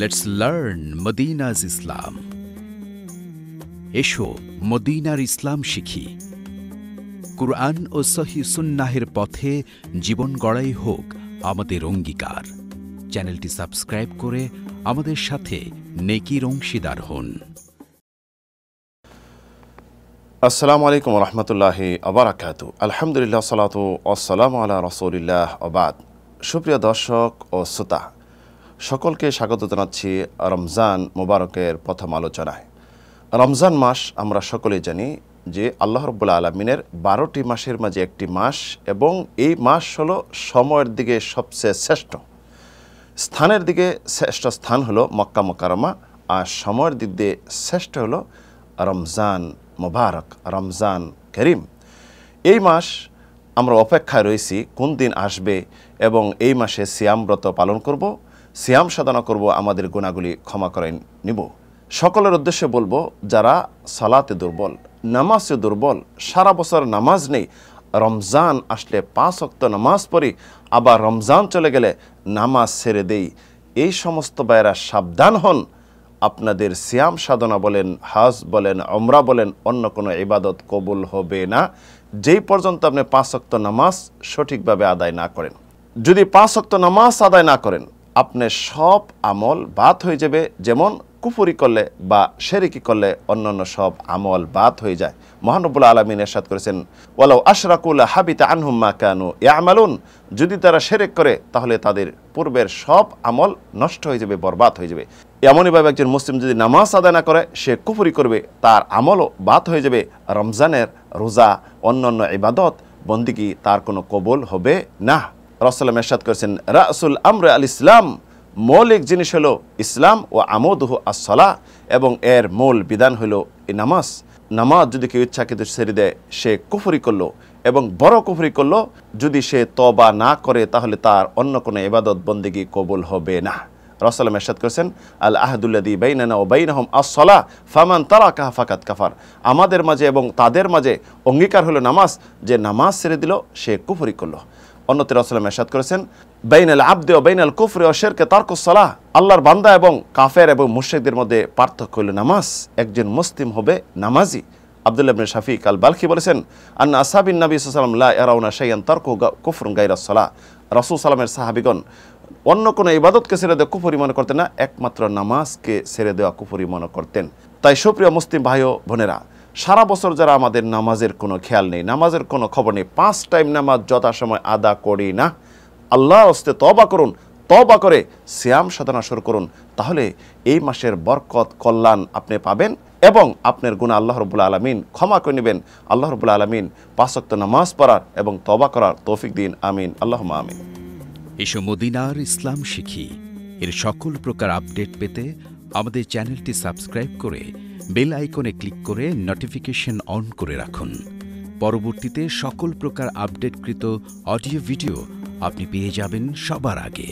let's learn মদিনাজ ইসলাম এসো মদিনার ইসলাম শিখি কুরআন ও সহি সুন্নাহের পথে জীবন গড়াই হোক আমাদের অঙ্গীকার চ্যানেলটি সাবস্ক্রাইব করে আমাদের সাথে নেকির অংশীদার হন আসসালামু আলাইকুম রহমতুল্লাহ আবরাকাত আলহামদুলিল্লাহ সালাত আসসালাম আল্লাহ রসুলিল্লাহ আবাদ সুপ্রিয় দর্শক ও শ্রোতা সকলকে স্বাগত জানাচ্ছি রমজান মোবারকের প্রথম আলোচনায় রমজান মাস আমরা সকলেই জানি যে আল্লাহ রব্বুল আলমিনের বারোটি মাসের মাঝে একটি মাস এবং এই মাস হল সময়ের দিকে সবচেয়ে শ্রেষ্ঠ স্থানের দিকে শ্রেষ্ঠ স্থান হলো মক্কা মোকারমা আর সময়ের দিক দিয়ে শ্রেষ্ঠ হলো রমজান মোবারক রমজান করিম এই মাস আমরা অপেক্ষায় রয়েছি কোন দিন আসবে এবং এই মাসে সিয়ামব্রত পালন করব সিয়াম সাধনা করব আমাদের গুণাগুলি ক্ষমা করে নিব সকলের উদ্দেশ্যে বলবো যারা সালাতে দুর্বল নামাজে দুর্বল সারা বছর নামাজ নেই রমজান আসলে পাঁচ অক্ত নামাজ পড়ি আবার রমজান চলে গেলে নামাজ ছেড়ে দেই এই সমস্ত বায়রা সাবধান হন আপনাদের সিয়াম সাধনা বলেন হাজ বলেন অমরা বলেন অন্য কোনো ইবাদত কবুল হবে না যেই পর্যন্ত আপনি পাঁচ অক্ত নামাজ সঠিকভাবে আদায় না করেন যদি পাঁচ অক্ত নামাজ আদায় না করেন আপনার সব আমল বাদ হয়ে যাবে যেমন কুফুরি করলে বা শেরিকি করলে অন্যান্য সব আমল বাদ হয়ে যায় মহানবুল আলমিন এরশাদ করেছেন ওয়ালাউ আশরাকুল হাবিতা আনহুম্মা কানু ইয়ামালুন যদি তারা শেরেক করে তাহলে তাদের পূর্বের সব আমল নষ্ট হয়ে যাবে বরবাদ হয়ে যাবে এমনইভাবে একজন মুসলিম যদি নামাজ আদায় না করে সে কুফুরি করবে তার আমলও বাদ হয়ে যাবে রমজানের রোজা অন্যান্য ইবাদত বন্দিকি তার কোনো কবল হবে না রসাল্লাম এরশাদ করেছেন রাসুল আমর আল ইসলাম মৌলিক জিনিস হলো ইসলাম ও আমোদহ আসলা এবং এর মূল বিধান হলো এই নামাজ নামাজ যদি কেউ ইচ্ছাকৃত ছেড়ে দেয় সে কুফরি করলো এবং বড় কুফরি করলো যদি সে তবা না করে তাহলে তার অন্য কোনো এবাদত বন্দিগি কবুল হবে না রসালাম এরশাদ করেছেন আল আহদুল্লাদি বেইনানা ও বেইনাহম আসলা ফামান তারা কাহা ফাকাত কাফার আমাদের মাঝে এবং তাদের মাঝে অঙ্গীকার হলো নামাজ যে নামাজ ছেড়ে দিল সে কুফরি করল অন্যতে রসলাম এরশাদ করেছেন বেইনাল আবদে ও বেইনাল কুফরে ও শেরকে তার্কসালাহ আল্লাহর বান্দা এবং কাফের এবং মুর্শেকদের মধ্যে পার্থক্য হইল নামাজ একজন মুসলিম হবে নামাজি আবদুল্লাহ ইবনে শাফিক আল বালখি বলেছেন আন্না আসাবিন নবী সাল্লাম লা এরাউনা শাইয়ান তার্ক কুফরুন গাইরাসসালাহ রাসূল সাল্লামের সাহাবীগণ অন্য কোনো ইবাদতকে ছেড়ে দেওয়া কুফরি মনে করতেন না একমাত্র নামাজকে ছেড়ে দেওয়া কুফরি মনে করতেন তাই সুপ্রিয় মুসলিম ভাই ও বোনেরা সারা বছর যারা আমাদের নামাজের কোনো খেয়াল নেই নামাজের কোনো খবর নেই পাঁচ টাইম নামাজ যথাসময় আদা করি না আল্লাহ হস্তে তবা করুন তবা করে শ্যাম সাধনা শুরু করুন তাহলে এই মাসের বরকত কল্যাণ আপনি পাবেন এবং আপনার গুণা আল্লাহ রবুল্লা আলমিন ক্ষমা করে নেবেন আল্লাহ রবুল্লা আলমিন পাঁচক্ত নামাজ পড়ার এবং তবা করার তৌফিক দিন আমিন আল্লাহ আমিন এসব মদিনার ইসলাম শিখি এর সকল প্রকার আপডেট পেতে আমাদের চ্যানেলটি সাবস্ক্রাইব করে বেল আইকনে ক্লিক করে নোটিফিকেশন অন করে রাখুন পরবর্তীতে সকল প্রকার আপডেটকৃত অডিও ভিডিও আপনি পেয়ে যাবেন সবার আগে